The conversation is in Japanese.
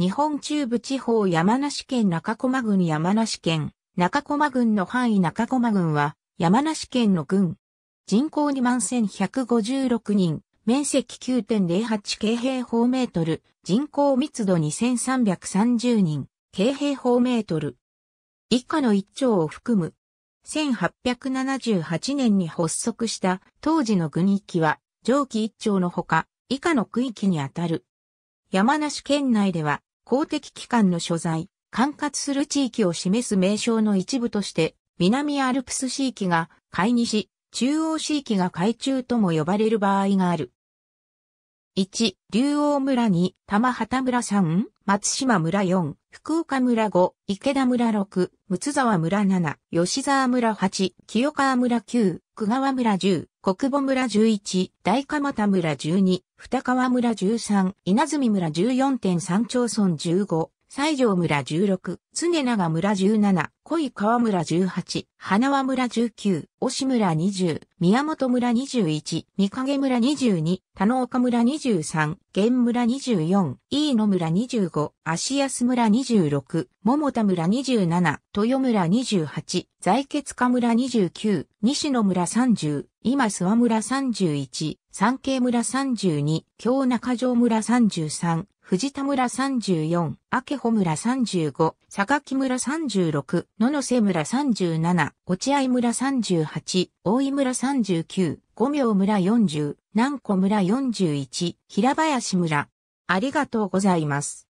日本中部地方山梨県中駒郡山梨県中駒郡の範囲中駒郡は山梨県の郡。人口2万1156人、面積9.08京平方メートル、人口密度2330人、京平方メートル。以下の一丁を含む。1878年に発足した当時の郡域は上記一丁のほか以下の区域にあたる。山梨県内では公的機関の所在、管轄する地域を示す名称の一部として、南アルプス地域が海西、し、中央地域が海中とも呼ばれる場合がある。1、竜王村2、玉畑村3、松島村4、福岡村5、池田村6、睦沢村7、吉沢村8、清川村9、久川村10、国母村11、大蒲田村12、二川村13、稲積村14.3町村15、西条村16、常長村17、恋川村18、花輪村19、押村20、宮本村21、三影村22、田野岡村23、玄村24、飯野村25、足安村26、桃田村27、豊村28、在決家村29、西野村30、今諏訪村31、三景村32、京中城村33、藤田村34、明穂村35、坂木村36、野瀬村37、落合村38、大井村39、五明村40、南古村41、平林村。ありがとうございます。